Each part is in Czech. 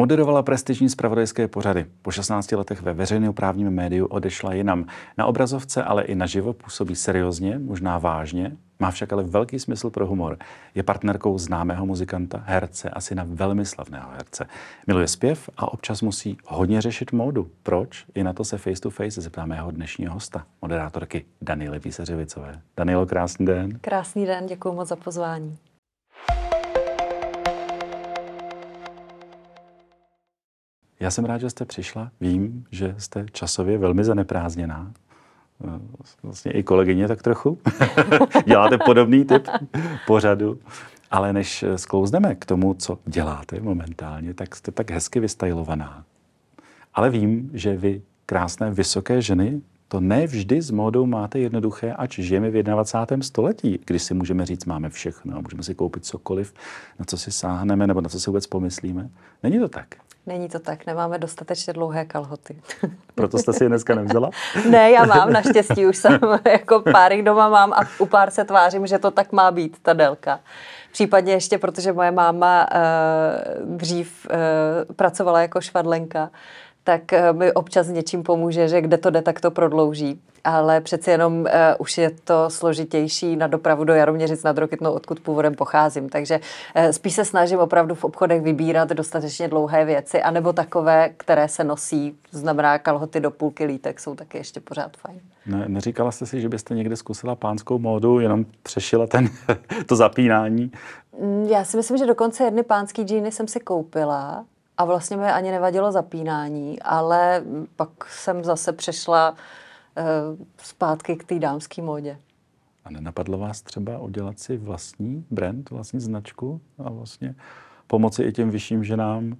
Moderovala prestižní zpravodajské pořady. Po 16 letech ve veřejnoprávním médiu odešla jinam. Na obrazovce, ale i naživo působí seriózně, možná vážně, má však ale velký smysl pro humor. Je partnerkou známého muzikanta, herce asi na velmi slavného herce. Miluje zpěv a občas musí hodně řešit módu. Proč? I na to se face to face zeptáme jeho dnešního hosta, moderátorky Danily Píseřivicové. Danilo, krásný den. Krásný den, děkuji moc za pozvání. Já jsem rád, že jste přišla. Vím, že jste časově velmi zaneprázdněná. Eh, vlastně i kolegyně tak trochu. Děláte podobný typ pořadu. Ale než eh, sklouzneme k tomu, co děláte momentálně, tak jste tak hezky vystajlovaná. Ale vím, že vy, krásné, vysoké ženy, to ne vždy s módou máte jednoduché, ač žijeme v 21. století, kdy si můžeme říct, máme všechno, můžeme si koupit cokoliv, na co si sáhneme nebo na co si vůbec pomyslíme. Není to tak. Není to tak, nemáme dostatečně dlouhé kalhoty. Proto jste si je dneska nevzala? ne, já mám, naštěstí už jsem jako pár jich doma mám a u pár se tvářím, že to tak má být, ta délka. Případně ještě, protože moje máma uh, dřív uh, pracovala jako švadlenka, tak eh, mi občas něčím pomůže, že kde to jde, tak to prodlouží. Ale přeci jenom uh, už je to složitější na dopravu do Jaroměřic nad Rokytnou, odkud původem pocházím. Takže uh, spíš se snažím opravdu v obchodech vybírat dostatečně dlouhé věci, anebo takové, které se nosí, znamená kalhoty do půlky lítek, jsou taky ještě pořád fajn. Ne, neříkala jste si, že byste někde zkusila pánskou módu, jenom přešila ten, to zapínání? Mm, já si myslím, že dokonce jedny pánský džíny jsem si koupila, a vlastně mi ani nevadilo zapínání, ale pak jsem zase přešla uh, zpátky k té dámské módě. A nenapadlo vás třeba udělat si vlastní brand, vlastní značku a vlastně pomoci i těm vyšším ženám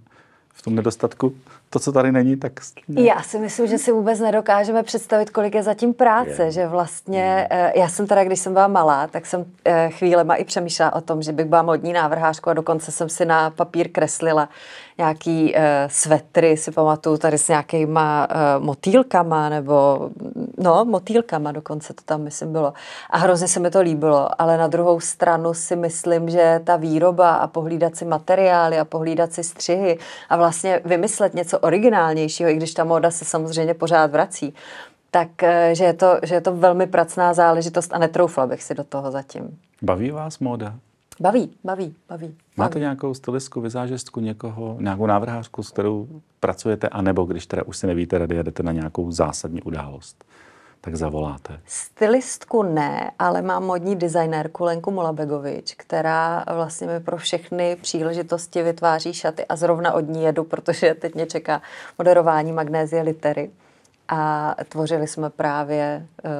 v tom nedostatku? to, co tady není, tak... Ne. Já si myslím, že si vůbec nedokážeme představit, kolik je zatím práce, je. že vlastně, eh, já jsem teda, když jsem byla malá, tak jsem eh, chvílema i přemýšlela o tom, že bych byla modní návrhářku a dokonce jsem si na papír kreslila nějaký eh, svetry, si pamatuju, tady s nějakýma motýlkama, nebo no, motýlkama dokonce to tam, myslím, bylo. A hrozně se mi to líbilo, ale na druhou stranu si myslím, že ta výroba a pohlídat si materiály a pohlídat si střihy a vlastně vymyslet něco originálnějšího, i když ta móda se samozřejmě pořád vrací, tak eh, že je to, že je to velmi pracná záležitost a netroufla bych si do toho zatím. Baví vás móda? Baví, baví, baví. Máte baví. nějakou stylistku, vizážistku, někoho, nějakou návrhářku, s kterou pracujete, anebo když teda už si nevíte rady, jedete na nějakou zásadní událost? tak zavoláte? Stylistku ne, ale mám modní designérku Lenku Mulabegovič, která vlastně mi pro všechny příležitosti vytváří šaty a zrovna od ní jedu, protože teď mě čeká moderování magnézie litery. A tvořili jsme právě uh,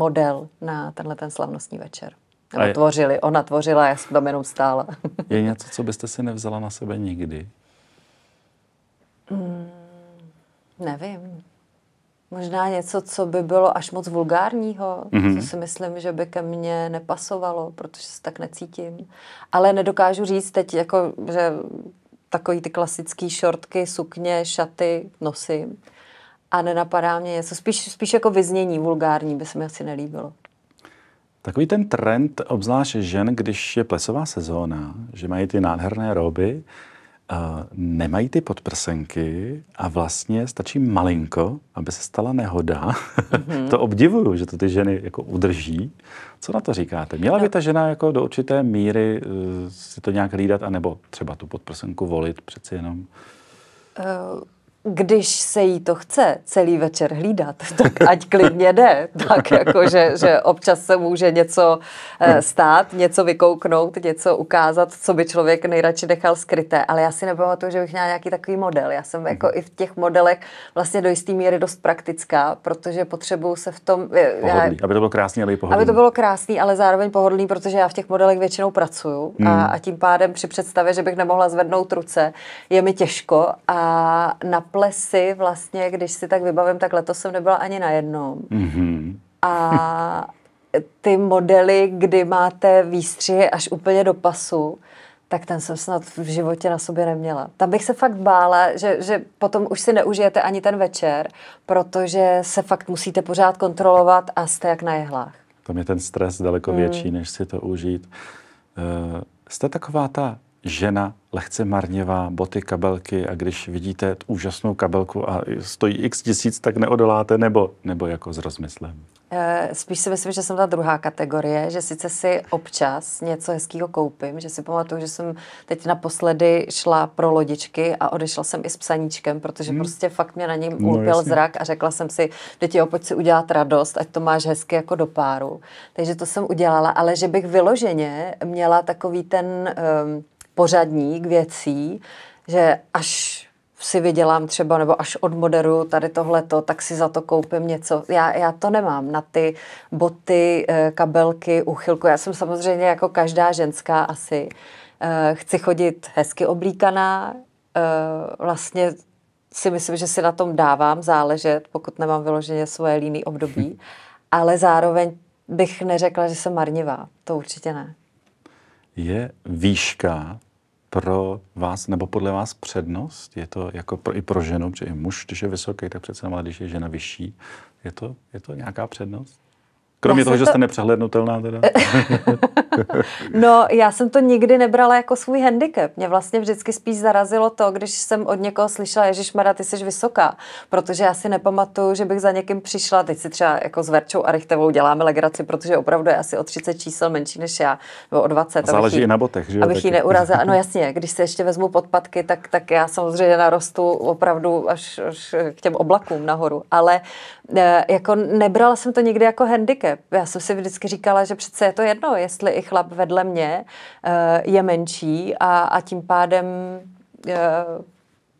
model na tenhle ten slavnostní večer. Nebo je... tvořili, ona tvořila, já jsem tam jenom stála. je něco, co byste si nevzala na sebe nikdy? Mm, nevím. Možná něco, co by bylo až moc vulgárního, mm-hmm. co si myslím, že by ke mně nepasovalo, protože se tak necítím. Ale nedokážu říct teď, jako, že takový ty klasické šortky, sukně, šaty nosím. A nenapadá mě něco. Spíš, spíš jako vyznění vulgární by se mi asi nelíbilo. Takový ten trend, obzvlášť žen, když je plesová sezóna, že mají ty nádherné roby, nemají ty podprsenky a vlastně stačí malinko, aby se stala nehoda. Mm-hmm. to obdivuju, že to ty ženy jako udrží. Co na to říkáte? Měla by no. ta žena jako do určité míry uh, si to nějak hlídat, anebo třeba tu podprsenku volit přeci jenom? Uh když se jí to chce celý večer hlídat, tak ať klidně jde. Tak jako, že, že občas se může něco eh, stát, něco vykouknout, něco ukázat, co by člověk nejradši nechal skryté. Ale já si nepamatuju, že bych měla nějaký takový model. Já jsem jako mhm. i v těch modelech vlastně do jistý míry dost praktická, protože potřebuju se v tom... Eh, pohodlý. Já, aby to bylo krásný, ale i pohodlný. Aby to bylo krásný, ale zároveň pohodlný, protože já v těch modelech většinou pracuju hmm. a, mhm. a tím pádem při představě, že bych nemohla zvednout ruce, je mi těžko a na plesy vlastně, když si tak vybavím, tak letos jsem nebyla ani na jednom. Mm-hmm. A ty modely, kdy máte výstřihy až úplně do pasu, tak ten jsem snad v životě na sobě neměla. Tam bych se fakt bála, že, že potom už si neužijete ani ten večer, protože se fakt musíte pořád kontrolovat a jste jak na jehlách. Tam je ten stres daleko hmm. větší, hmm. než si to užít. Uh, jste taková ta žena lehce marněvá, boty, kabelky a když vidíte tu úžasnou kabelku a stojí x tisíc, tak neodoláte nebo, nebo jako s rozmyslem? Eh, spíš si myslím, že jsem ta druhá kategorie, že sice si občas něco hezkého koupím, že si pamatuju, že jsem teď naposledy šla pro lodičky a odešla jsem i s psaníčkem, protože hmm. prostě fakt mě na něm no, ulpěl jasně. zrak a řekla jsem si, děti, jo, pojď si udělat radost, ať to máš hezky jako do páru. Takže to jsem udělala, ale že bych vyloženě měla takový ten... Um, pořadník věcí, že až si vydělám třeba, nebo až odmoderu tady tohleto, tak si za to koupím něco. Já, já to nemám na ty boty, eh, kabelky, uchylku. Já jsem samozřejmě jako každá ženská asi. Eh, chci chodit hezky oblíkaná, eh, vlastně si myslím, že si na tom dávám záležet, pokud nemám vyloženě svoje líný období, ale zároveň bych neřekla, že jsem marnivá. To určitě ne je výška pro vás nebo podle vás přednost? Je to jako pro, i pro ženu, protože i muž, když je vysoký, tak přece, ale když je žena vyšší, je to, je to nějaká přednost? Kromě vlastně toho, to... že jste nepřehlednutelná teda. no, já jsem to nikdy nebrala jako svůj handicap. Mě vlastně vždycky spíš zarazilo to, když jsem od někoho slyšela, Ježíš Mara, ty jsi vysoká, protože já si nepamatuju, že bych za někým přišla. Teď si třeba jako s Verčou a Richtevou děláme legraci, protože opravdu je asi o 30 čísel menší než já, nebo o 20. Záleží jí, i na botech, že jo? Abych ji neurazila. No jasně, když se ještě vezmu podpatky, tak, tak já samozřejmě narostu opravdu až, až k těm oblakům nahoru. Ale eh, jako nebrala jsem to nikdy jako handicap já jsem si vždycky říkala, že přece je to jedno, jestli i chlap vedle mě eh, je menší a, a tím pádem eh,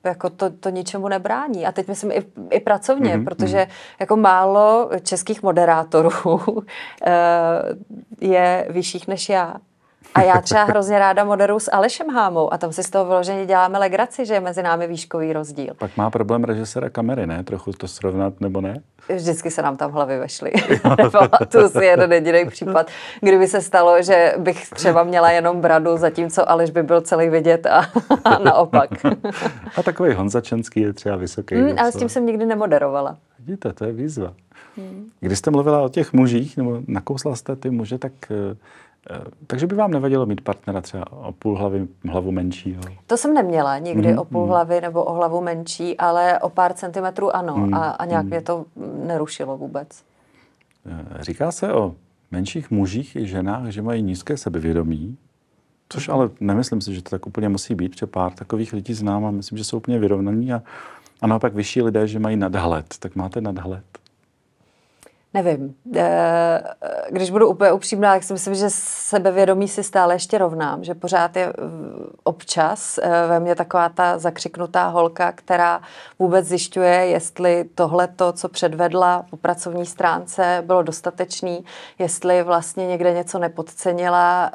jako to, to ničemu nebrání. A teď myslím i, i pracovně, mm-hmm. protože mhm. jako málo českých moderátorů eh, je vyšších než já. A já třeba hrozně ráda moderu s Alešem Hámou a tam si z toho vyloženě děláme legraci, že je mezi námi výškový rozdíl. Pak má problém režisera kamery, ne? Trochu to srovnat nebo ne? Vždycky se nám tam hlavy vešly. No, to si jeden jediný případ, kdyby se stalo, že bych třeba měla jenom bradu, zatímco Aleš by byl celý vidět a, a naopak. a takový Honza Čenský je třeba vysoký. Mm, ale s tím jsem nikdy nemoderovala. Vidíte, to je výzva. Hmm. Když jste mluvila o těch mužích, nebo nakousla jste ty muže, tak eh, Eh, takže by vám nevadilo mít partnera třeba o půl hlavy, hlavu menšího? To jsem neměla nikdy mm, o půl mm. hlavy nebo o hlavu menší, ale o pár centimetrů ano mm, a, a nějak mm. mě to nerušilo vůbec. Eh, říká se o menších mužích i ženách, že mají nízké sebevědomí, což mhm. ale nemyslím si, že to tak úplně musí být, protože pár takových lidí znám a myslím, že jsou úplně vyrovnaní a, a naopak vyšší lidé, že mají nadhled. Tak máte nadhled? Nevím. Eh, eh, když budu úplně upřímná, tak si myslím, že sebevědomí si stále ještě rovnám, že pořád je občas eh, ve mně taková ta zakřiknutá holka, která vůbec zjišťuje, jestli tohle to, co předvedla po pracovní stránce, bylo dostatečný, jestli vlastně někde něco nepodcenila.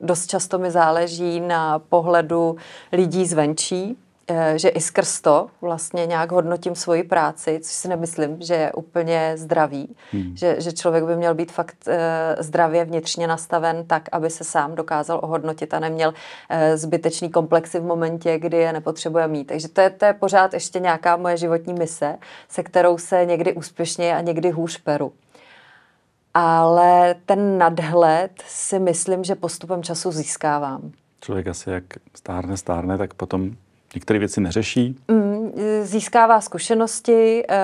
Dost často mi záleží na pohledu lidí zvenčí, Eh, že i skrz to vlastně nějak hodnotím svoji práci, což si nemyslím, že je úplně zdravý, hmm. že, že člověk by měl být fakt eh, zdravě vnitřně nastaven tak, aby se sám dokázal ohodnotit a neměl eh, zbytečný komplexy v momentě, kdy je nepotřebuje mít. Takže to je, to je pořád ještě nějaká moje životní mise, se kterou se někdy úspěšně a někdy hůř peru. Ale ten nadhled si myslím, že postupem času získávám. Člověk asi jak stárne, stárne, tak potom některé věci neřeší? Mm, získává zkušenosti eh,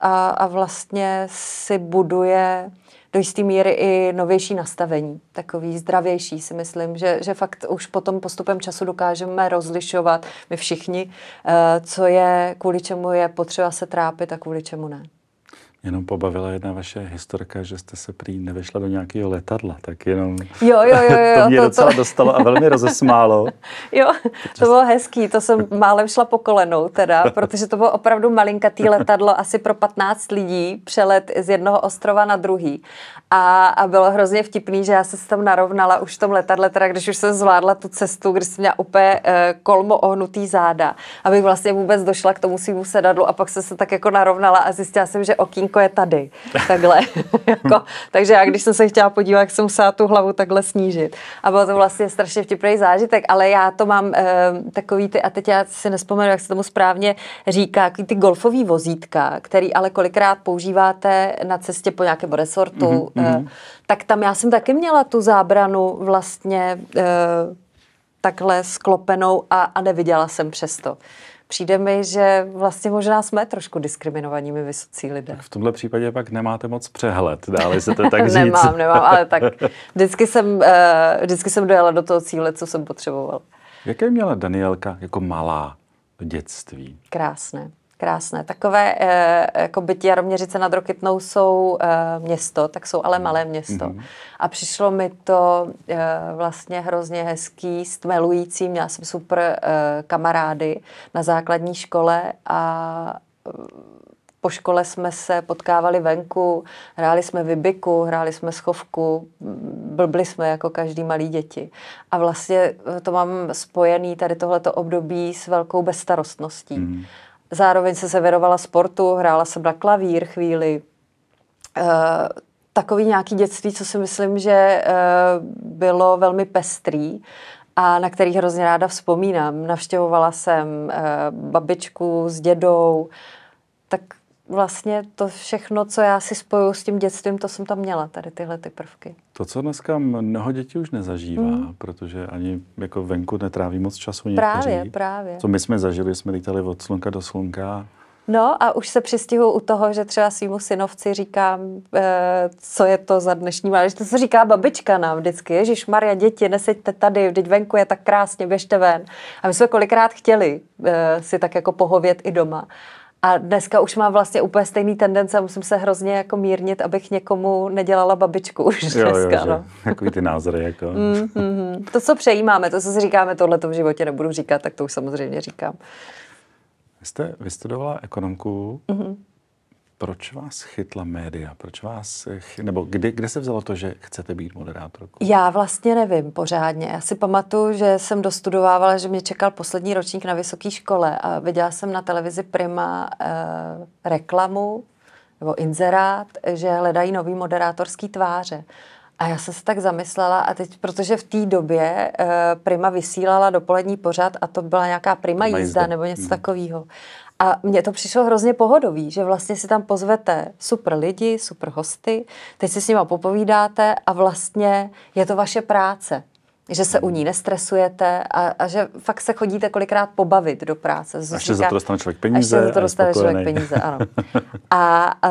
a, a vlastně si buduje do jisté míry i novější nastavení, takový zdravější si myslím, že, že fakt už potom postupem času dokážeme rozlišovat my všichni, eh, co je, kvůli čemu je potřeba se trápit a kvůli čemu ne jenom pobavila jedna vaše historka, že jste se prý nevešla do nějakého letadla, tak jenom jo, jo, jo, jo, to mě to, docela to... dostalo a velmi rozesmálo. jo, to bylo hezký, to jsem málem šla po kolenou teda, protože to bylo opravdu malinkatý letadlo, asi pro 15 lidí, přelet z jednoho ostrova na druhý. A, a bylo hrozně vtipný, že já jsem se tam narovnala už v tom letadle, teda když už jsem zvládla tu cestu, když jsem měla úplně eh, kolmo ohnutý záda, abych vlastně vůbec došla k tomu svým sedadlu a pak jsem se tak jako narovnala a zjistila jsem, že okín slunko je tady. Takhle. jako, takže já, když jsem se chtěla podívat, jak jsem musela tu hlavu takhle snížit. A bylo to vlastně strašně vtipný zážitek, ale já to mám e, takový ty, a teď já si nespomenu, jak se tomu správně říká, ty golfový vozítka, který ale kolikrát používáte na cestě po nějakém resortu, mm-hmm. e, tak tam já jsem taky měla tu zábranu vlastně e, takhle sklopenou a, a neviděla jsem přesto. Přijde mi, že vlastně možná jsme trošku diskriminovanými vysocí lidé. Tak v tomhle případě pak nemáte moc přehled, dále se to tak říct. nemám, nemám, ale tak vždycky jsem, eh, vždycky jsem dojela do toho cíle, co jsem potřebovala. Jaké měla Danielka jako malá dětství? Krásné. Krásné. Takové, eh, jako byť Jaroměřice nad Rokytnou jsou eh, město, tak jsou ale mhm. malé město. Mm-hmm. A přišlo mi to eh, vlastně hrozně hezký, stmelující. Měla jsem super eh, kamarády na základní škole a eh, po škole jsme se potkávali venku, hráli jsme vybiku, hráli jsme schovku, mm, blbli jsme jako každý malý děti. A vlastně eh, to mám spojený tady tohleto období s velkou bezstarostností. Mm-hmm Zároveň se severovala sportu, hrála jsem na klavír chvíli. Eh, takový nějaký dětství, co si myslím, že eh, bylo velmi pestrý a na který hrozně ráda vzpomínám. Navštěvovala jsem eh, babičku s dědou, tak vlastně to všechno, co já si spoju s tím dětstvím, to jsem tam měla, tady tyhle ty prvky. To, co dneska mnoho dětí už nezažívá, mm. protože ani jako venku netráví moc času někteří. Právě, právě. Co my jsme zažili, jsme lítali od slunka do slunka. No a už se přistihuji u toho, že třeba svýmu synovci říkám, e, co je to za dnešní mládež. To, se říká babička nám vždycky, Ježíš Maria, děti, neseďte tady, teď venku je tak krásně, běžte ven. A my jsme kolikrát chtěli e, si tak jako pohovět i doma. A dneska už mám vlastně úplně stejný tendence a musím se hrozně jako mírnit, abych někomu nedělala babičku už dneska. Jo, jo, no. Takový ty názory. Jako. Mm-hmm. To, co přejímáme, to, co si říkáme, tohle to v životě nebudu říkat, tak to už samozřejmě říkám. Vy jste vystudovala ekonomku. Mm-hmm. Proč vás chytla média? Proč vás, chy... nebo kdy, kde se vzalo to, že chcete být moderátorkou? Já vlastně nevím pořádně. Já si pamatuju, že jsem dostudovávala, že mě čekal poslední ročník na vysoké škole a viděla jsem na televizi Prima eh, reklamu nebo inzerát, že hledají nový moderátorský tváře. A já jsem se tak zamyslela a teď, protože v té době eh, Prima vysílala dopolední pořad a to byla nějaká Prima jízda nebo něco hmm. takového. A mně to přišlo hrozně pohodový, že vlastně si tam pozvete super lidi, super hosty, teď si s nima popovídáte a vlastně je to vaše práce. Že se u hmm. ní nestresujete a, a že fakt se chodíte kolikrát pobavit do práce. Až se za to dostane člověk peníze. Až za to dostane člověk peníze, ano. A, a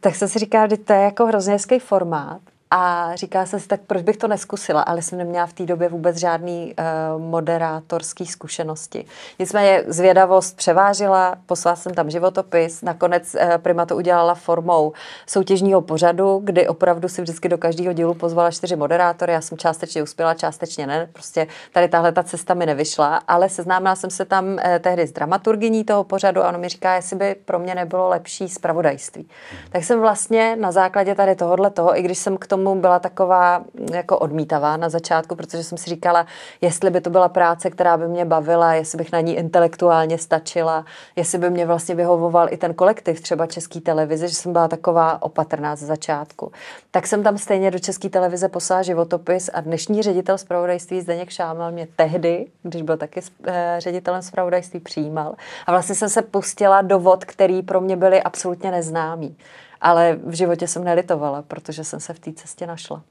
tak jsem si říkala, že to je jako hrozně hezký formát a říká se si, tak proč bych to neskusila, ale jsem neměla v té době vůbec žádný uh, moderátorský zkušenosti. Nicméně zvědavost převážila, poslala jsem tam životopis, nakonec uh, eh, Prima to udělala formou soutěžního pořadu, kdy opravdu si vždycky do každého dílu pozvala čtyři moderátory, já jsem částečně uspěla, částečně ne, prostě tady tahle ta cesta mi nevyšla, ale seznámila jsem se tam uh, tehdy s dramaturgyní toho pořadu a ono mi říká, jestli by pro mě nebylo lepší zpravodajství. Tak jsem vlastně na základě tady tohohle toho, i když jsem k tomu tomu byla taková mm, jako odmítavá na začátku, protože jsem si říkala, jestli by to byla práce, která by mě bavila, jestli bych na ní intelektuálně stačila, jestli by mě vlastně vyhovoval i ten kolektiv třeba České televize, že jsem byla taková opatrná ze začátku. Tak jsem tam stejně do České televize poslala životopis a dnešní ředitel zpravodajství Zdeněk Šámel mě tehdy, když byl taky eh, ředitelem zpravodajství, přijímal. A vlastně jsem se pustila do vod, který pro mě byly absolutně neznámý ale v životě jsem nelitovala, protože jsem se v té cestě našla.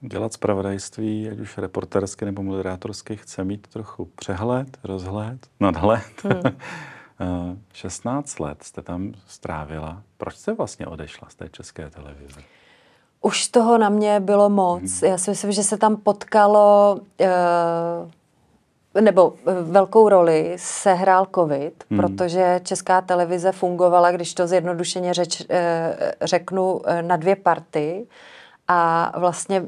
Dělat zpravodajství, ať už reportérsky nebo moderátorsky, chce mít trochu přehled, rozhled, nadhled. Hmm. 16 eh, let jste tam strávila. Proč jste vlastně odešla z té české televize? Už toho na mě bylo moc. Hmm. Já si myslím, že se tam potkalo... Uh, nebo eh, velkou roli sehrál covid, hmm. protože česká televize fungovala, když to zjednodušeně řeč, eh, řeknu, eh, na dvě party a vlastně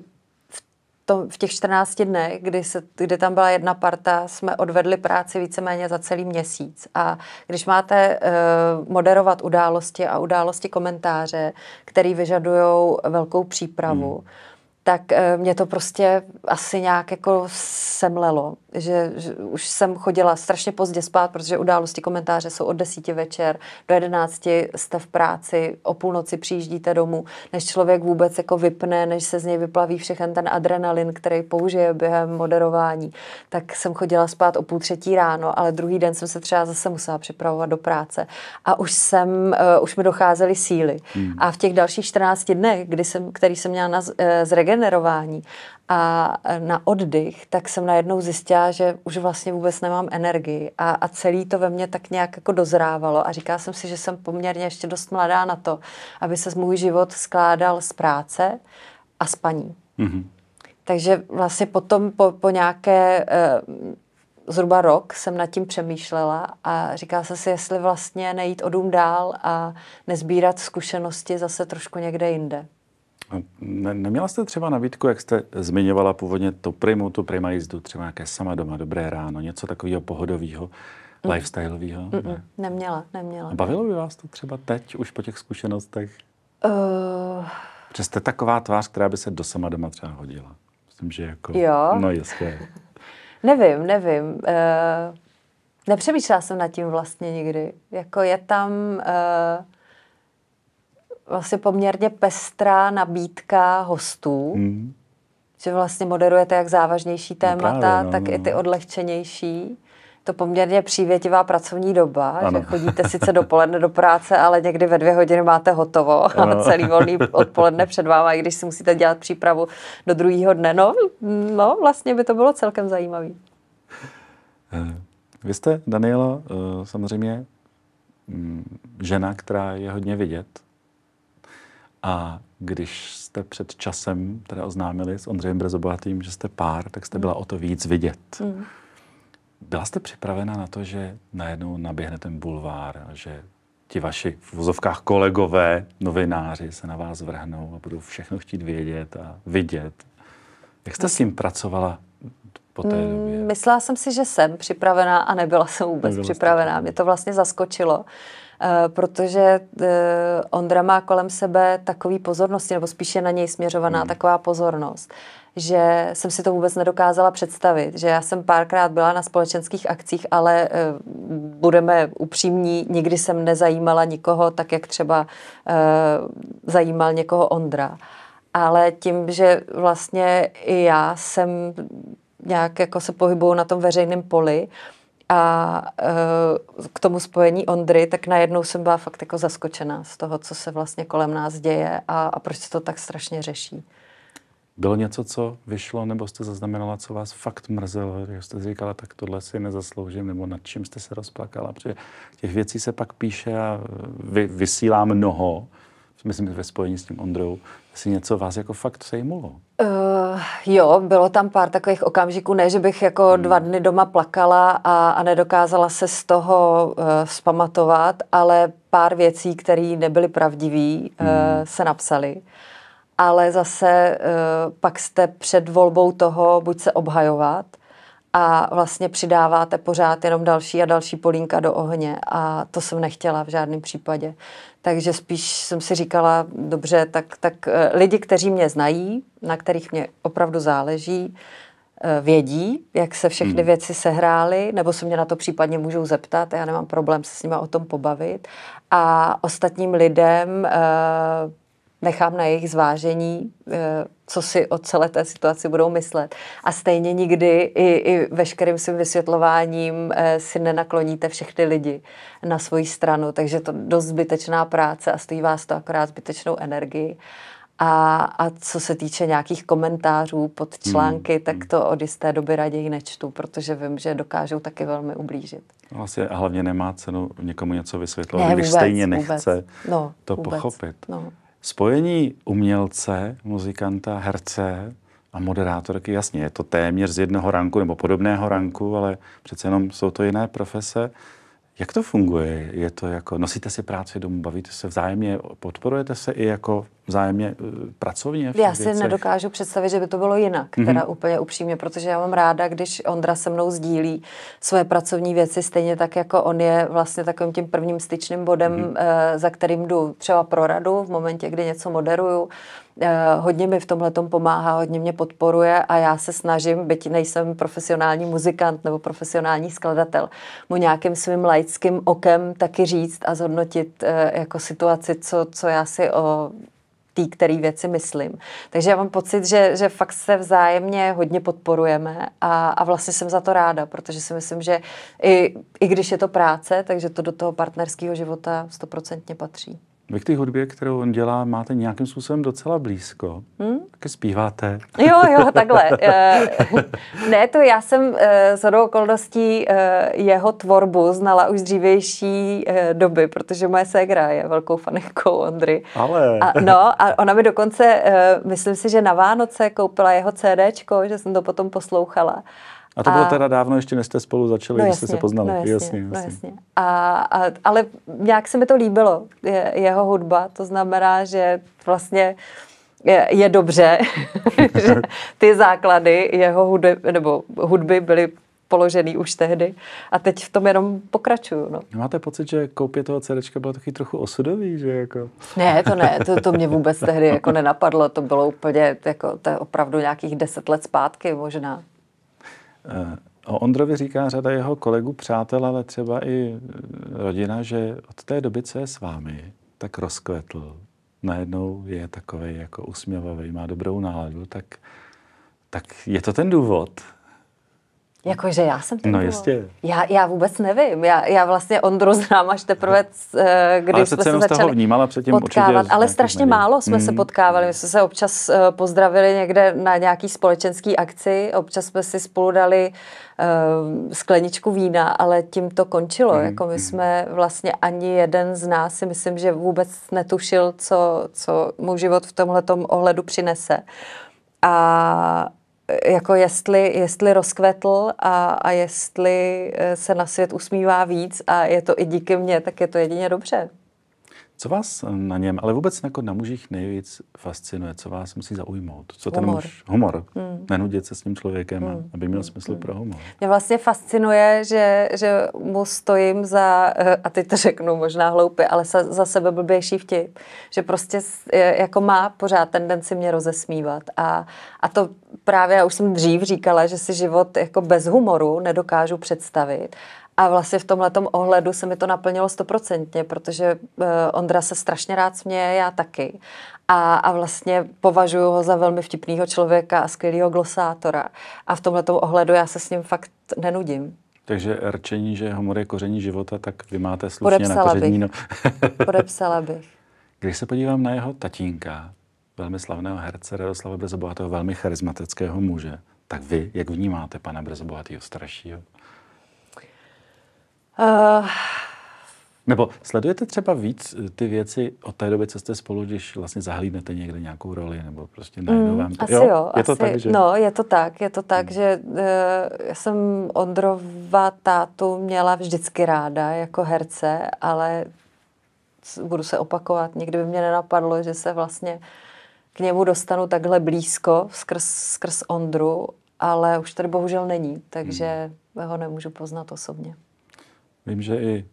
to, v těch 14 dnech, kdy, se, kdy tam byla jedna parta, jsme odvedli práci víceméně za celý měsíc. A když máte uh, moderovat události a události komentáře, které vyžadují velkou přípravu, hmm. tak uh, mě to prostě asi nějak jako semlelo že, že už jsem chodila strašně pozdě spát, protože události komentáře jsou od desíti večer do jedenácti jste v práci, o půlnoci přijíždíte domů, než člověk vůbec jako vypne, než se z něj vyplaví všechen ten adrenalin, který použije během moderování, tak jsem chodila spát o půl třetí ráno, ale druhý den jsem se třeba zase musela připravovat do práce a už jsem, uh, už mi docházely síly. Hmm. A v těch dalších 14 dnech, kdy jsem, který jsem měla na z, uh, zregenerování a e, na oddych, tak jsem najednou zjistila, že už vlastně vůbec nemám energii a, a celý to ve mně tak nějak jako dozrávalo a říkala jsem si, že jsem poměrně ještě dost mladá na to, aby se můj život skládal z práce a z paní. Mm-hmm. Takže vlastně potom po, po nějaké e, zhruba rok jsem nad tím přemýšlela a říkala jsem si, jestli vlastně nejít o dům dál a nezbírat zkušenosti zase trošku někde jinde. Ne, neměla jste třeba nabídku, jak jste zmiňovala původně tu primu, tu prima jízdu, třeba nějaké sama doma, dobré ráno, něco takového pohodového, mm. lifestyleového? Mm, ne. Neměla, neměla. A bavilo by vás to třeba teď, už po těch zkušenostech? Uh... Protože jste taková tvář, která by se do sama doma třeba hodila. Myslím, že jako... Jo? No jistě. nevím, nevím. Uh... Nepřemýšlela jsem nad tím vlastně nikdy. Jako je tam... Uh vlastně poměrně pestrá nabídka hostů, mm. že vlastně moderujete jak závažnější no témata, no právě, no, tak no. i ty no. odlehčenější. To poměrně přívětivá pracovní doba, ano. že chodíte sice dopoledne do práce, ale někdy ve dvě hodiny máte hotovo ano. a celý volný odpoledne před váma, i když si musíte dělat přípravu do druhého dne. No, no, vlastně by to bylo celkem zajímavé. Eh, vy jste, Daniela, eh, samozřejmě mm, žena, která je hodně vidět a když jste před časem teda oznámili s Ondřejem Brezobohatým, že jste pár, tak jste mm. byla o to víc vidět. Mm. Byla jste připravena na to, že najednou naběhne ten bulvár a že ti vaši v vozovkách kolegové, novináři se na vás vrhnou a budou všechno chtít vědět a vidět. Jak jste s tím pracovala po té mm, době? Myslela jsem si, že jsem připravená a nebyla jsem vůbec nebyla připravená. Mě to vlastně zaskočilo. Uh, Eh, protože eh, Ondra má kolem sebe takový pozornosti, nebo spíše na něj směřovaná hmm. taková pozornost, že jsem si to vůbec nedokázala představit, že já jsem párkrát byla na společenských akcích, ale eh, budeme upřímní, nikdy jsem nezajímala nikoho tak, jak třeba zajímal někoho Ondra. Ale tím, že vlastně i já jsem nějak jako se pohybuju na tom veřejném poli, uh, a uh, k tomu spojení Ondry, tak najednou jsem byla fakt jako zaskočena z toho, co se vlastně kolem nás děje a, a proč se to tak strašně řeší. Bylo něco, co vyšlo, nebo jste zaznamenala, co vás fakt mrzelo, že jste říkala, tak tohle si nezasloužím, nebo nad čím jste se rozplakala, protože těch věcí se pak píše a e, vy, vysílá mnoho myslím ve spojení s tím Ondrou, si něco vás jako fakt sejmulo. Uh, jo, bylo tam pár takových okamžiků, ne, že bych jako hmm. dva dny doma plakala a, a nedokázala se z toho uh, vzpamatovat, ale pár věcí, které nebyly pravdivé, eh, hmm. uh, se napsaly. Ale zase uh, pak jste před volbou toho, buď se obhajovat, a vlastně přidáváte pořád jenom další a další polínka do ohně a to jsem nechtěla v žádném případě. Takže spíš jsem si říkala, dobře, tak, tak eh, lidi, kteří mě znají, na kterých mě opravdu záleží, eh, vědí, jak se všechny hmm. věci sehrály, nebo se mě na to případně můžou zeptat, já nemám problém se s nimi o tom pobavit. A ostatním lidem eh, nechám na jejich zvážení, eh, co si o celé té situaci budou myslet. A stejně nikdy i, i veškerým svým vysvětlováním eh, si nenakloníte všechny lidi na svoji stranu, takže to dost zbytečná práce a stojí vás to akorát zbytečnou energii. A, a co se týče nějakých komentářů pod hmm, články, hmm. tak to od jisté doby raději nečtu, protože vím, že dokážou taky velmi ublížit. Vlastně hlavně nemá cenu někomu něco vysvětlovat, ne, když vůbec, stejně nechce vůbec. No, to vůbec. pochopit. No. Spojení umělce, muzikanta, herce a moderátorky, jasně, je to téměř z jednoho ranku nebo podobného ranku, ale přece jenom jsou to jiné profese. Jak to funguje? Je to jako, nosíte si práci domů, bavíte se vzájemně, podporujete se i jako vzájemně eh, pracovně? Já si věcech? nedokážu představit, že by to bylo jinak, mm-hmm. teda úplně upřímně, protože já mám ráda, když Ondra se mnou sdílí své pracovní věci, stejně tak jako on je vlastně takovým tím prvním styčným bodem, mm-hmm. za kterým jdu třeba pro radu v momentě, kdy něco moderuju, Eh, hodně mi v tomhle pomáhá, hodně mě podporuje a já se snažím, byť nejsem profesionální muzikant nebo profesionální skladatel, mu nějakým svým laickým okem taky říct a zhodnotit eh, jako situaci, co, co já si o tý, který věci myslím. Takže já mám pocit, že, že fakt se vzájemně hodně podporujeme a, a vlastně jsem za to ráda, protože si myslím, že i, i když je to práce, takže to do toho partnerského života stoprocentně patří. Vy k té hudbě, kterou on dělá, máte nějakým způsobem docela blízko. Hmm? Taky zpíváte. Jo, jo, takhle. Eh, ne, to já jsem z eh, hodou okolností eh, jeho tvorbu znala už z dřívější doby, protože moje ségra je velkou fanouškou Ondry. Ale. A, no, a ona mi dokonce, myslím si, že na Vánoce koupila jeho CDčko, že jsem to potom poslouchala. A to a... bylo teda dávno, ještě než jste spolu začali, no, když jste se poznali. No, jasně, jasně, no jasně. No, jasně. A, a, ale nějak se mi to líbilo, je, jeho hudba, to znamená, že vlastně je, je dobře, že ty základy jeho hudby, nebo hudby byly položený už tehdy a teď v tom jenom pokračuju. No. no máte pocit, že koupě toho CDčka bylo taky trochu osudový? Že jako... ne, to ne, to, to mě vůbec tehdy jako nenapadlo, to bylo úplně jako, to je opravdu nějakých deset let zpátky možná. Eh, o Ondrovi říká řada jeho kolegů, přátel, ale třeba i eh, rodina, že od té doby, co je s vámi, tak rozkvetl. Najednou je takový jako usměvavý, má dobrou náladu, tak, tak je to ten důvod. Jakože já jsem to No byla. jistě. Já, já vůbec nevím. Já, já vlastně Ondru znám až teprve, no. eh, když ale jsme se začali vnímala předtím potkávat. Ale strašně málo jsme mm. se hmm. potkávali. My jsme se občas eh, pozdravili někde na nějaký společenský akci, občas jsme si spolu dali uh, skleničku vína, ale tím to končilo. Mm. Jako my hmm. jsme vlastně ani jeden z nás si myslím, že vůbec netušil, co, co mu život v tomhletom ohledu přinese. A E, jako jestli, jestli rozkvetl a, a jestli e, se na svět usmívá víc a je to i díky mně, tak je to jedině dobře. Co vás na něm, ale vůbec jako na mužích nejvíc fascinuje? Co vás musí zaujmout? Co ten humor. muž? Humor. Hmm. Nenudit se s tím člověkem, hmm. aby měl hmm. smysl hmm. pro humor. Mě vlastně fascinuje, že, že mu stojím za, eh, a teď to řeknu možná hloupě, ale za, za sebe blbější vtip. Že prostě jako má pořád tendenci mě rozesmívat. A, a to právě, já už jsem dřív říkala, že si život jako bez humoru nedokážu představit. A vlastně v tomhle ohledu se mi to naplnilo stoprocentně, protože eh, Ondra se strašně rád směje, já taky. A, a vlastně považuji ho za velmi vtipného člověka a skvělého glosátora. A v tomhle ohledu já se s ním fakt nenudím. Takže rčení, že humor je koření života, tak vy máte slušně Podepsala na koření. Bych. No. Podepsala bych. Když se podívám na jeho tatínka, velmi slavného herce Radoslava Brzobohatého, velmi charismatického muže, tak vy, jak vnímáte pana Brzobohatého staršího? Uh... Nebo sledujete třeba víc eh, ty věci od té doby, co jste spolu, když vlastně zahlídnete někde nějakou roli, nebo prostě mm, najednou vám to... Mm, asi jo, jo je asi, to tak, že... No, je to tak, je to tak, mm. že uh, já jsem Ondrova tátu měla vždycky ráda jako herce, ale budu se opakovat, nikdy by mě nenapadlo, že se vlastně k němu dostanu takhle blízko skrz, skrz Ondru, ale už tady bohužel není, takže mm. ho nemůžu poznat osobně. Vím, že i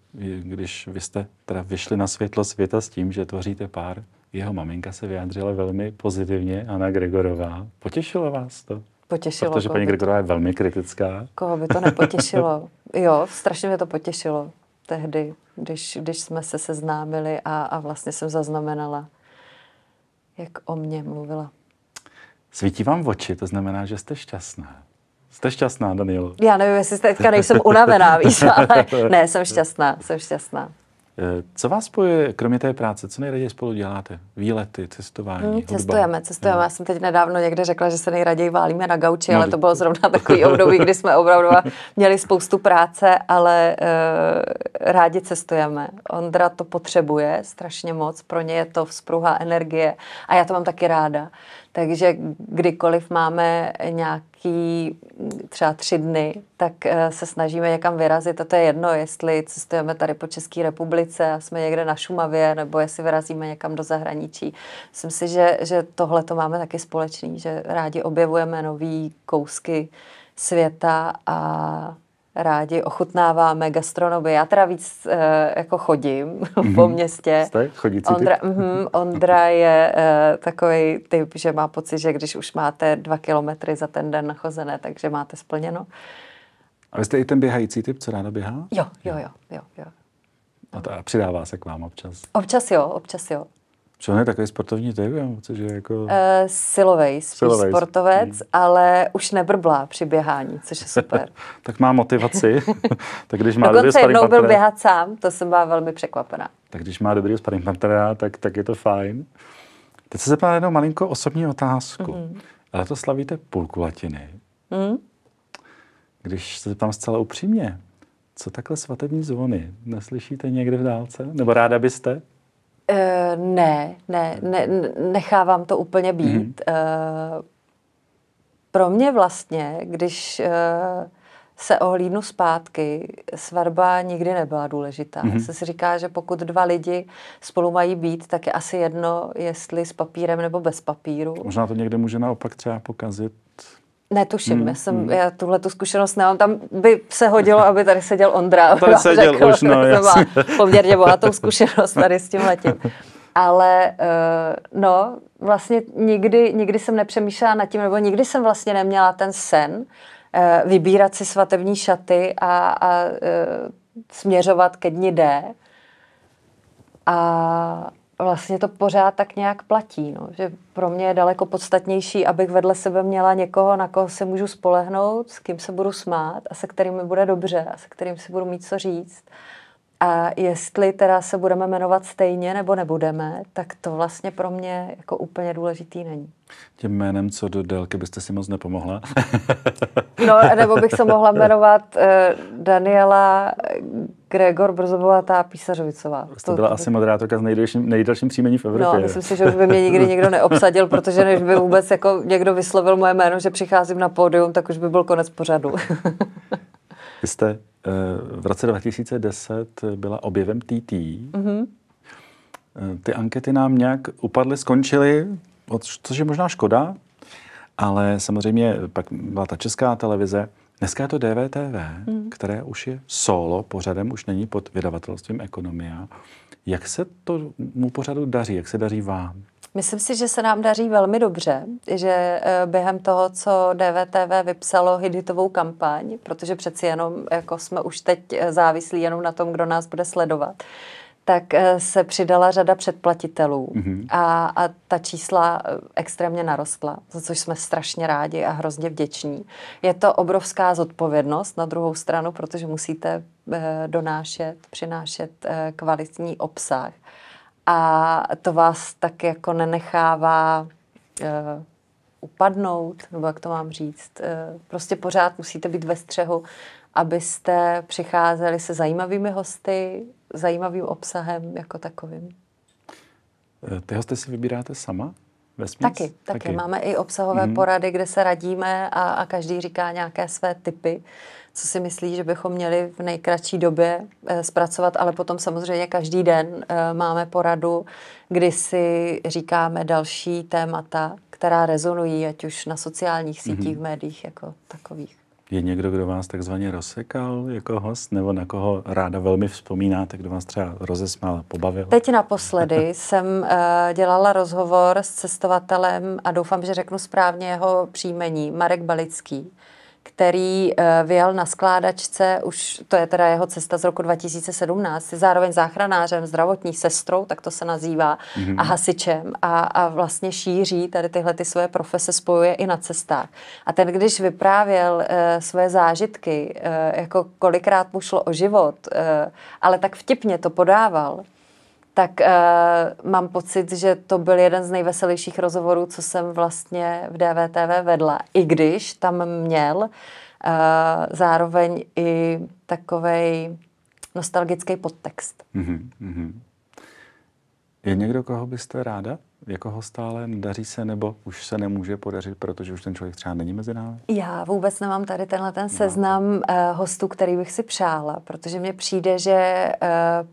když vy jste teda vyšli na světlo světa s tím, že tvoříte pár, jeho maminka se vyjádřila velmi pozitivně, Anna Gregorová. Potěšilo vás to? Potěšilo. Protože paní Gregorová je velmi kritická. Koho by to nepotěšilo? jo, strašně mě to potěšilo tehdy, když, když jsme se seznámili a, a vlastně jsem zaznamenala, jak o mně mluvila. Svítí vám v oči, to znamená, že jste šťastná. Jste šťastná, Danielo? Já nevím, jestli teďka nejsem unavená, víš, ale ne, jsem šťastná, jsem šťastná. Eh, co vás spojuje, kromě té práce, co nejraději spolu děláte? Výlety, cestování, hmm, Cestujeme, hudba. cestujeme. Hmm. Já jsem teď nedávno někde řekla, že se nejraději válíme na gauči, no, ale to bylo zrovna takový období, kdy jsme opravdu měli spoustu práce, ale uh, rádi cestujeme. Ondra to potřebuje strašně moc, pro ně je to vzpruha energie a já to mám taky ráda. Takže kdykoliv máme nějak nějaký mm, třeba tři dny, tak eh, se snažíme někam vyrazit a to je jedno, jestli cestujeme tady po České republice a jsme někde na Šumavě, nebo jestli vyrazíme někam do zahraničí. Myslím si, že, že tohle to máme taky společný, že rádi objevujeme nové kousky světa a rádi ochutnáváme gastronomii. Já teda víc uh, jako chodím mm-hmm. po mhm. městě. Jste chodící Ondra, Mm, Ondra je uh, eh, takový typ, že má pocit, že když už máte dva kilometry za ten den nachozené, takže máte splněno. A vy jste i ten běhající typ, co ráda běhá? Jo, jo, jo. jo, jo. A, a přidává se k vám občas? Občas jo, občas jo. Co ne, je takový sportovní typ? Já že jako... Uh, silovej, spíš silovej. sportovec, hmm. ale už nebrblá při běhání, což je super. tak má motivaci. tak když má Dokonce jednou partnera, byl běhat sám, to jsem byla velmi překvapená. Tak když má dobrý sparring partnera, tak, tak je to fajn. Teď se zeptám jednou malinko osobní otázku. Mm-hmm. Ale to slavíte půlku latiny. Mm-hmm. Když se zeptám zcela upřímně, co takhle svatební zvony? Neslyšíte někde v dálce? Nebo ráda byste? Uh, ne, ne, ne, nechávám to úplně být. Mm-hmm. Uh, pro mě vlastně, když uh, se ohlídnu zpátky, svatba nikdy nebyla důležitá. Mm-hmm. Se si říká, že pokud dva lidi spolu mají být, tak je asi jedno, jestli s papírem nebo bez papíru. Možná to někde může naopak třeba pokazit Netuším, hmm. já, jsem, hmm. já tuhle tu zkušenost nemám. Tam by se hodilo, aby tady seděl Ondra. Tady seděl řekl, už, no, má Poměrně bohatou zkušenost tady s tím letím. Ale uh, no, vlastně nikdy, nikdy jsem nepřemýšlela nad tím, nebo nikdy jsem vlastně neměla ten sen uh, vybírat si svatební šaty a, a uh, směřovat ke dni D. A vlastně to pořád tak nějak platí. No. Že pro mě je daleko podstatnější, abych vedle sebe měla někoho, na koho se můžu spolehnout, s kým se budu smát a se kterým mi bude dobře a se kterým si budu mít co říct. Uh, a jestli teda se budeme jmenovat stejně nebo nebudeme, tak to vlastně pro mě jako úplně důležitý není. Tím jménem co do délky byste si moc nepomohla? no, nebo bych se mohla jmenovat uh, Daniela eh, Gregor Brzobová ta Písařovicová. To byla to, asi moderátorka s nejdelším, nejdelším příjmení v Evropě. No, myslím si, že už by mě nikdy někdo neobsadil, protože než by vůbec jako někdo vyslovil moje jméno, že přicházím na pódium, tak už by byl konec pořadu. Vy jste eh, v roce 2010 byla objevem TT. Mm-hmm. Eh, ty ankety nám nějak upadly, skončily, což je možná škoda, ale samozřejmě pak byla ta česká televize. Dneska je to DVTV, mm. které už je solo pořadem, už není pod vydavatelstvím Ekonomia. Jak se to mu pořadu daří? Jak se daří vám? Myslím si, že se nám daří velmi dobře, že eh, během toho, co DVTV vypsalo hiditovou kampaň, protože přeci jenom jako jsme už teď eh, závislí jenom na tom, kdo nás bude sledovat, tak eh, se přidala řada předplatitelů mm-hmm. a, a ta čísla extrémně narostla, za což jsme strašně rádi a hrozně vděční. Je to obrovská zodpovědnost na druhou stranu, protože musíte donášet, přinášet kvalitní obsah a to vás tak jako nenechává uh, upadnout, nebo jak to mám říct. Uh, prostě pořád musíte být ve střehu, abyste přicházeli se zajímavými hosty, zajímavým obsahem jako takovým. Eh, ty hosty si vybíráte sama? vesmír? Taky, taky, taky. Máme i obsahové mm. porady, kde se radíme a, a každý říká nějaké své typy co si myslí, že bychom měli v nejkratší době eh, zpracovat, ale potom samozřejmě každý den eh, máme poradu, kdy si říkáme další témata, která rezonují, ať už na sociálních sítích, mm v médiích jako takových. Je někdo, kdo vás takzvaně rozsekal jako host, nebo na koho ráda velmi vzpomínáte, kdo vás třeba rozesmál a pobavil? Teď naposledy jsem uh, dělala rozhovor s cestovatelem a doufám, že řeknu správně jeho příjmení, Marek Balický který eh, vyjel na skládačce, už to je teda jeho cesta z roku 2017, je zároveň záchranářem, zdravotní sestrou, tak to se nazývá, mm-hmm. a hasičem a, a vlastně šíří tady tyhle ty své profese, spojuje i na cestách. A ten, když vyprávěl uh, své zážitky, uh, jako kolikrát mu šlo o život, uh, ale tak vtipně to podával, tak uh, mám pocit, že to byl jeden z nejveselějších rozhovorů, co jsem vlastně v DVTV vedla. I když tam měl uh, zároveň i takovej nostalgický podtext. Mm-hmm. Je někdo, koho byste ráda? jako ho stále daří se nebo už se nemůže podařit, protože už ten člověk třeba není mezi námi? Já vůbec nemám tady tenhle ten no. seznam no. hostů, který bych si přála, protože mně přijde, že eh,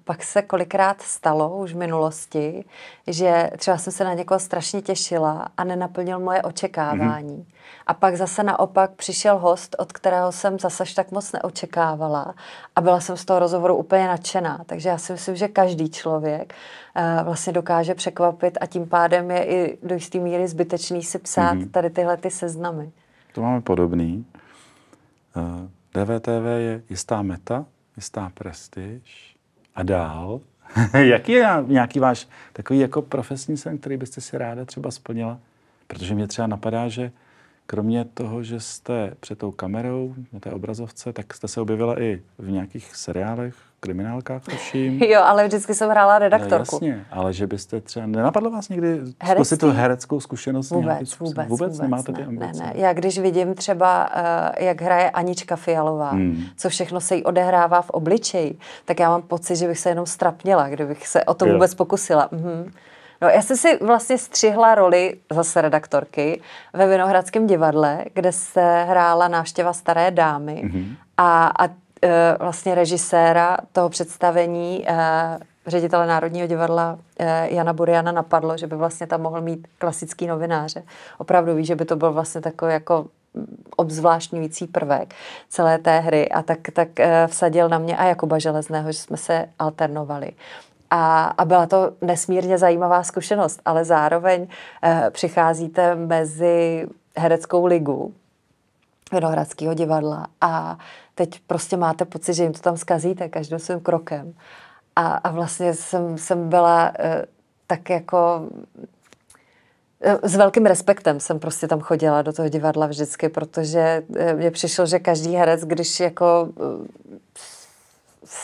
pak se kolikrát stalo už v minulosti, že třeba jsem se na někoho strašně těšila a nenaplnil moje očekávání. Mm-hmm. A pak zase naopak přišel host, od kterého jsem zase tak moc neočekávala a byla jsem z toho rozhovoru úplně nadšená. Takže já si myslím, že každý člověk eh, vlastně dokáže překvapit a tím pádem pádem je i do jisté míry zbytečný si psát mm-hmm. tady tyhle ty seznamy. To máme podobný. Eh, DVTV je jistá meta, jistá prestiž a dál. Jaký je nějaký váš takový jako profesní sen, který byste si ráda třeba splnila? Protože mě třeba napadá, že kromě toho, že jste před tou kamerou na té obrazovce, tak jste se objevila i v nějakých seriálech, kriminálkách, tuším. Jo, ale vždycky jsem hrála no, redaktorku. No, jasně, ale že byste třeba... Nenapadlo vás někdy zkusit tu hereckou zkušenost? Vůbec, nějaký, vůbec, vůbec, vůbec nemáte ne, ty ambice? Ne, ne. Já když vidím třeba, eh, jak hraje Anička Fialová, hmm. co všechno se jí odehrává v obličeji, tak já mám pocit, že bych se jenom strapnila, kdybych se o to jo. vůbec pokusila. Mhm. No, já jsem si vlastně střihla roli zase redaktorky ve Vinohradském divadle, kde se hrála návštěva staré dámy mm-hmm. a, a Eh, vlastně režiséra toho představení eh, ředitele Národního divadla eh, Jana Buriana napadlo, že by vlastně tam mohl mít klasický novináře. Opravdu ví, že by to byl vlastně takový jako obzvláštňující prvek celé té hry a tak, tak vsadil na mě a Jakuba Železného, že jsme se alternovali. A, a byla to nesmírně zajímavá zkušenost, ale zároveň přicházíte mezi hereckou ligu, Vinohradského divadla a teď prostě máte pocit, že jim to tam zkazíte každým svým krokem. A, a vlastně jsem, jsem byla uh, tak jako eh, s velkým respektem jsem prostě tam chodila do toho divadla vždycky, protože eh, mě přišlo, že každý herec, když jako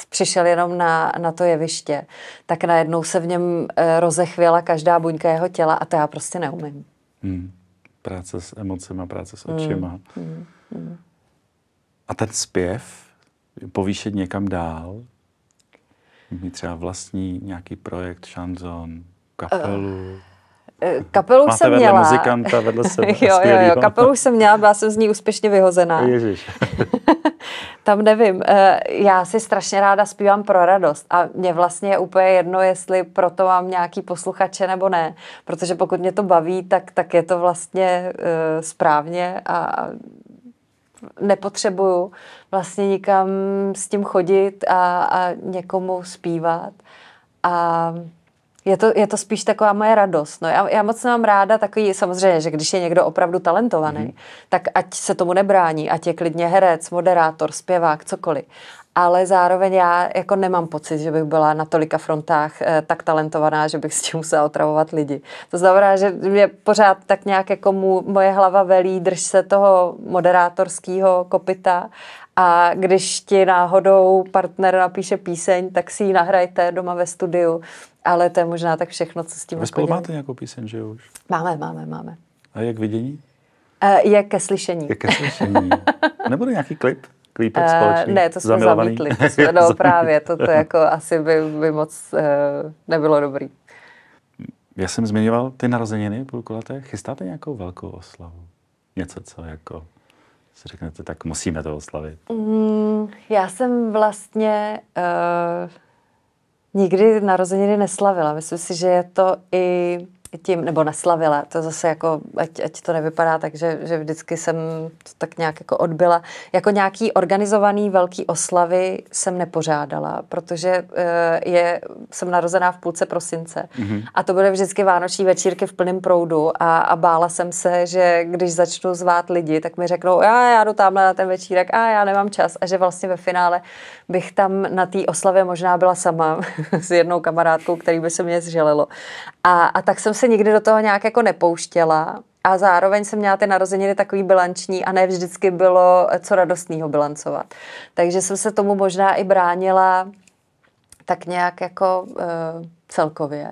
přišel jenom na, na to jeviště, tak najednou se v něm rozechvěla každá buňka jeho těla a to já prostě neumím. Hmm práce s emocema, práce s hmm. očima. Mm, mm, mm. A ten zpěv povýšet někam dál, mít třeba vlastní nějaký projekt, šanzon, kapelu. Uh. Eh, kapelu Máte jsem vedle měla. muzikanta, vedle sebe. jo, jo, jo, kapelu jsem měla, byla jsem z ní úspěšně vyhozená. Ježíš. Tam nevím, eh, já si strašně ráda zpívám pro radost a mě vlastně je úplně jedno, jestli proto mám nějaký posluchače nebo ne, protože pokud mě to baví, tak, tak je to vlastně eh, správně a nepotřebuju vlastně nikam s tím chodit a, a někomu zpívat. A je to, je to spíš taková moje radost. No, já, já moc mám ráda takový, samozřejmě, že když je někdo opravdu talentovaný, mm. tak ať se tomu nebrání, ať je klidně herec, moderátor, zpěvák, cokoliv. Ale zároveň já jako nemám pocit, že bych byla na tolika frontách e, tak talentovaná, že bych s tím musela otravovat lidi. To znamená, že mě pořád tak nějak jako mu, moje hlava velí, drž se toho moderátorského kopita a když ti náhodou partner napíše píseň, tak si ji nahrajte doma ve studiu, ale to je možná tak všechno, co s tím Vy spolu máte nějakou píseň, že už? Máme, máme, máme. A jak vidění? E, je ke slyšení. Je ke slyšení. Nebo nějaký klip? Klípek e, společný? ne, to jsme Zamilovaný. zamítli. To jsme, no právě, to, to jako asi by, by moc e, nebylo dobrý. Já jsem zmiňoval ty narozeniny, půlkulaté. Chystáte nějakou velkou oslavu? Něco, co jako si řeknete, tak musíme to oslavit? Mm, já jsem vlastně uh, nikdy narozeniny neslavila. Myslím si, že je to i tím, nebo neslavila, to zase jako, ať, ať to nevypadá tak, že, že vždycky jsem to tak nějak jako odbyla, jako nějaký organizovaný velký oslavy jsem nepořádala, protože eh, je, jsem narozená v půlce prosince mm-hmm. a to byly vždycky vánoční večírky v plném proudu a, a bála jsem se, že když začnu zvát lidi, tak mi řeknou, já, já jdu tamhle na ten večírek, a já nemám čas a že vlastně ve finále bych tam na té oslavě možná byla sama s jednou kamarádkou, který by se mě zželelo. A, a tak jsem si se nikdy do toho nějak jako nepouštěla a zároveň jsem měla ty narozeniny takový bilanční a ne vždycky bylo eh, co radostného bilancovat. Takže jsem se tomu možná i bránila tak nějak jako uh, celkově.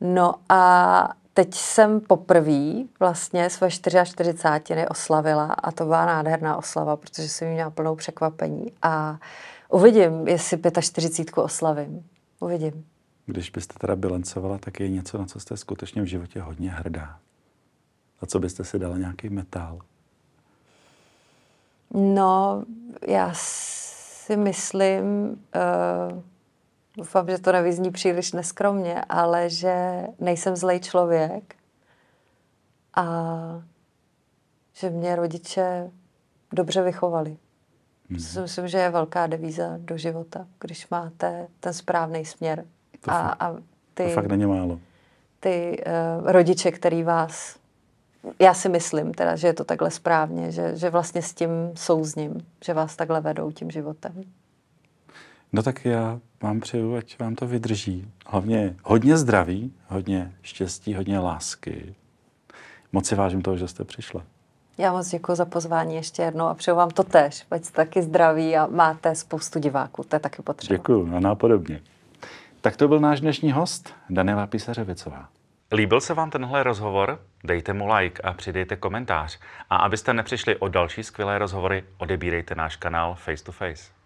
No a teď jsem poprvé vlastně své 44. oslavila a to byla nádherná oslava, protože jsem měla plnou překvapení a uvidím, jestli 45. oslavím. Uvidím. Když byste teda bilancovala, tak je něco, na co jste skutečně v životě hodně hrdá. A co byste si dala nějaký metál? No, já si myslím, uh, doufám, že to nevyzní příliš neskromně, ale že nejsem zlej člověk a že mě rodiče dobře vychovali. Hmm. To si myslím, že je velká devíza do života, když máte ten správný směr. To a, a ty, to fakt není málo. Ty uh, rodiče, který vás, já si myslím teda, že je to takhle správně, že, že vlastně s tím souzním, že vás takhle vedou tím životem. No tak já vám přeju, ať vám to vydrží. Hlavně hodně zdraví, hodně štěstí, hodně lásky. Moc si vážím toho, že jste přišla. Já moc děkuji za pozvání ještě jednou a přeju vám to tež. Ať jste taky zdraví a máte spoustu diváků, to je taky potřeba. Děkuji, a nápodobně. Tak to byl náš dnešní host, Daniela Pisařevicová. Líbil se vám tenhle rozhovor? Dejte mu like a přidejte komentář. A abyste nepřišli o další skvělé rozhovory, odebírejte náš kanál Face to Face.